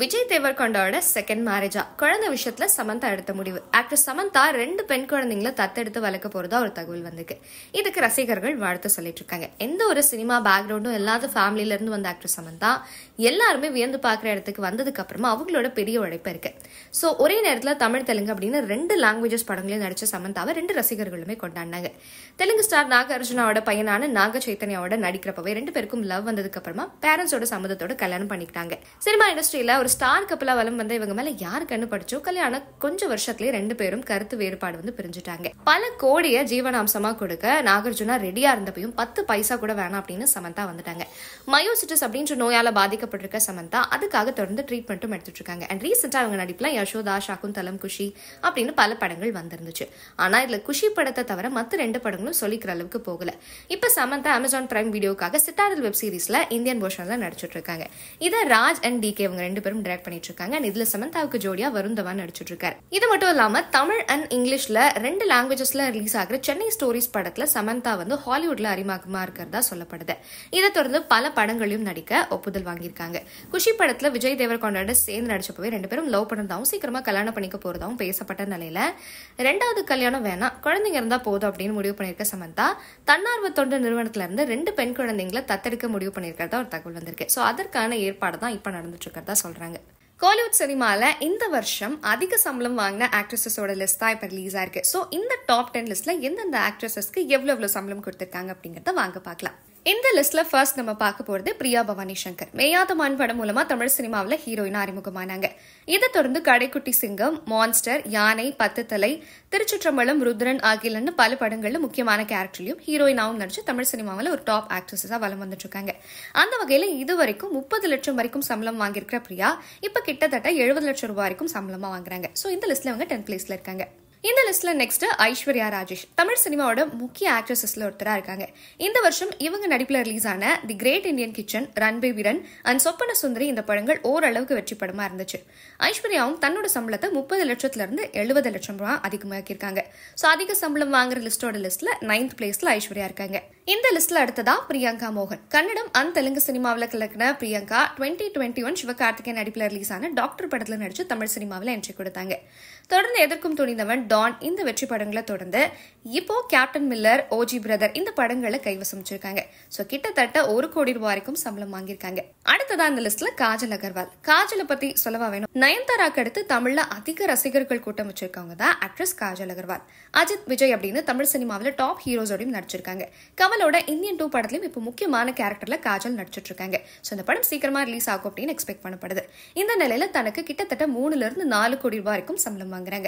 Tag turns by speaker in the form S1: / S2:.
S1: Vijay தேவர்கொண்டோட second மேரேஜா குழந்தை விஷயத்துல சமந்தா எடுத்த முடிவு ஆக்டர் சமந்தா ரெண்டு பெண் குழந்தைங்களை தத்தெடுத்து வளர்க்க போறதா ஒரு தகவல் வந்திருக்கு இதுக்கு ரசிகர்கள் வாழ்த்து சொல்லிட்டு இருக்காங்க எந்த ஒரு சினிமா பேக்ரவுண்டும் இல்லாத ஃபேமிலில இருந்து வந்த ஆக்டர் சமந்தா எல்லாருமே வியந்து பாக்குற இடத்துக்கு வந்ததுக்கு அப்புறமா அவங்களோட பெரிய உழைப்பு இருக்கு ஸோ ஒரே நேரத்தில் தமிழ் தெலுங்கு அப்படின்னு ரெண்டு லாங்குவேஜஸ் படங்களையும் நடிச்ச சமந்தாவை ரெண்டு ரசிகர்களுமே கொண்டாடினாங்க தெலுங்கு ஸ்டார் நாகார்ஜுனாவோட பையனான நாக சைத்தன்யாவோட நடிக்கிறப்பவே ரெண்டு பேருக்கும் லவ் வந்ததுக்கு அப்புறமா பேரண்ட்ஸோட சம்மதத்தோட கல்யாணம் பண்ணிக்கிட்டாங்க சினிமா இண்டஸ்ட்ரியில ஒரு ஸ்டார் கப்பலா வளம் வந்த இவங்க மேலே யார் கண்ணு படிச்சோ கல்யாணம் கொஞ்சம் வருஷத்துலயே ரெண்டு பேரும் கருத்து வேறுபாடு வந்து பிரிஞ்சுட்டாங்க பல கோடியை ஜீவனாம்சமாக கொடுக்க நாகார்ஜுனா ரெடியாக இருந்தப்பையும் பத்து பைசா கூட வேணாம் அப்படின்னு சமந்தா வந்துட்டாங்க மயோசிட்டிஸ் அப்படின்ற நோயால் பாதிக்கப்பட்டிருக்க சமந்தா அதுக்காக தொடர்ந்து ட்ரீட்மெண்ட்டும் எடுத்துட்டு இருக்காங்க அண்ட் ரீசெண்டா அவங்க நடிப்புலாம் யசோதா தலம் குஷி அப்படின்னு பல படங்கள் வந்திருந்துச்சு ஆனால் இதில் குஷி படத்தை தவிர மத்த ரெண்டு படங்களும் சொல்லிக்கிற அளவுக்கு போகல இப்போ சமந்தா அமேசான் பிரைம் வீடியோக்காக சிட்டாரல் வெப் சீரிஸில் இந்தியன் போர்ஷனில் நடிச்சிட்டு இருக்காங்க இதை ராஜ் அண்ட் டி கே இவங்க ரெண்டு பேரும் இருவரும் டிராக் பண்ணிட்டு இருக்காங்க அண்ட் இதுல சமந்தாவுக்கு ஜோடியா வருந்தவா நடிச்சிட்டு இருக்காரு இது மட்டும் இல்லாம தமிழ் அண்ட் இங்கிலீஷ்ல ரெண்டு லாங்குவேஜஸ்ல ரிலீஸ் ஆகிற சென்னை ஸ்டோரிஸ் படத்துல சமந்தா வந்து ஹாலிவுட்ல அறிமுகமா இருக்கிறதா சொல்லப்படுது இதை தொடர்ந்து பல படங்களையும் நடிக்க ஒப்புதல் வாங்கியிருக்காங்க குஷி படத்துல விஜய் தேவர் கொண்டாட சேர்ந்து நடிச்சப்பவே ரெண்டு பேரும் லவ் பண்ணுறதாகவும் சீக்கிரமா கல்யாணம் பண்ணிக்க போறதாகவும் பேசப்பட்ட நிலையில ரெண்டாவது கல்யாணம் வேணாம் குழந்தைங்க இருந்தா போதும் அப்படின்னு முடிவு பண்ணிருக்க சமந்தா தன்னார்வ தொண்டு நிறுவனத்துல இருந்து ரெண்டு பெண் குழந்தைங்களை தத்தெடுக்க முடிவு பண்ணிருக்கிறதா ஒரு தகவல் வந்திருக்கு சோ அதற்கான ஏற்பாடு தான் இப்ப நடந்துட்டு இருக்கிறதா சொல்றாங்க சொல்கிறாங்க கோலிவுட் சினிமாவில் இந்த வருஷம் அதிக சம்பளம் வாங்கின ஆக்ட்ரஸஸோட லிஸ்ட் தான் இப்போ ரிலீஸ் ஆயிருக்கு ஸோ இந்த டாப் டென் லிஸ்ட்டில் எந்தெந்த ஆக்ட்ரஸஸ்க்கு எவ்வளோ எவ்வளோ சம்பளம் கொடுத்துருக்காங்க அப்படிங்கிறத வாங்க பார்க்கலாம் இந்த லிஸ்ட்ல ஃபர்ஸ்ட் நம்ம பார்க்க போறது பிரியா பவானி சங்கர் மேயாத மான் படம் மூலமா தமிழ் சினிமாவில் ஹீரோயின் அறிமுகமானாங்க இதை தொடர்ந்து கடைக்குட்டி சிங்கம் மான்ஸ்டர் யானை பத்து தலை திருச்சிற்றம்பலம் ருத்ரன் ஆகியலன்னு பல படங்கள்ல முக்கியமான கேரக்டர்லையும் ஹீரோயினாவும் நடிச்சு தமிழ் சினிமாவில் ஒரு டாப் ஆக்ட்ரஸாக வளம் வந்துட்டு இருக்காங்க அந்த வகையில இது வரைக்கும் முப்பது லட்சம் வரைக்கும் சம்பளம் வாங்கியிருக்கிற பிரியா இப்ப கிட்டத்தட்ட எழுபது லட்சம் ரூபாய் வரைக்கும் சம்பளமா வாங்குறாங்க ஸோ இந்த லிஸ்ட்ல அவங்க டென்த் பிளேஸ்ல இருக்காங்க இந்த லிஸ்ட்ல நெக்ஸ்ட் ஐஸ்வர்யா ராஜேஷ் தமிழ் சினிமாவோட முக்கிய ஆக்ட்ரஸஸ்ல ஒருத்தராக இருக்காங்க இந்த வருஷம் இவங்க நடிப்பில் ரிலீஸ் ஆன the great Indian kitchen run வீரன் அண்ட் சொப்பன சுந்தரி இந்த படங்கள் ஓரளவுக்கு வெற்றி படமா இருந்துச்சு ஐஸ்வர்யாவும் தன்னோட சம்பளத்தை முப்பது லட்சத்துல இருந்து எழுபது லட்சம் ரூபாய் அதிகமாக்கியிருக்காங்க ஸோ அதிக சம்பளம் வாங்குற லிஸ்டோட லிஸ்ட்ல நைன்த் பிளேஸ்ல ஐஸ்வர்யா இருக்காங்க இந்த லிஸ்ட்ல அடுத்ததா பிரியங்கா மோகன் கன்னடம் அந்த தெலுங்கு சினிமாவில் கலக்கின Priyanka twenty twenty one Sivakarthikeyan நடிப்பில் ரிலீஸ் ஆன டாக்டர் படத்தில் நடிச்சு தமிழ் சினிமாவில் என்ட்ரி கொடுத்தாங்க தொடர்ந்து எதற்கும் துணிந்தவன் டான் இந்த வெற்றி படங்களை தொடர்ந்து இப்போ கேப்டன் மில்லர் ஓஜி பிரதர் இந்த படங்களை கைவசம் வச்சிருக்காங்க ஸோ கிட்டத்தட்ட ஒரு கோடி ரூபாய் வரைக்கும் சம்பளம் வாங்கியிருக்காங்க அடுத்ததா இந்த லிஸ்ட்ல காஜல் அகர்வால் காஜலை பத்தி சொல்லவா வேணும் நயன்தாராக்கு அடுத்து தமிழ்ல அதிக ரசிகர்கள் கூட்டம் வச்சிருக்கவங்க தான் அட்ரஸ் காஜல் அகர்வால் அஜித் விஜய் அப்படின்னு தமிழ் சினிமாவில் டாப் ஹீரோஸோடையும் நடிச்சிருக்காங்க கமலோட இந்தியன் டூ படத்திலும் இப்போ முக்கியமான கேரக்டர்ல காஜல் நடிச்சிட்டு இருக்காங்க ஸோ இந்த படம் சீக்கிரமா ரிலீஸ் ஆகும் அப்படின்னு எக்ஸ்பெக்ட் பண்ணப்படுது இந்த நிலையில தனக்கு கிட்டத்தட்ட மூணுல இருந்து நாலு கோடி ரூபாய் வரைக்கும் சம்பளம் வாங்குறாங்க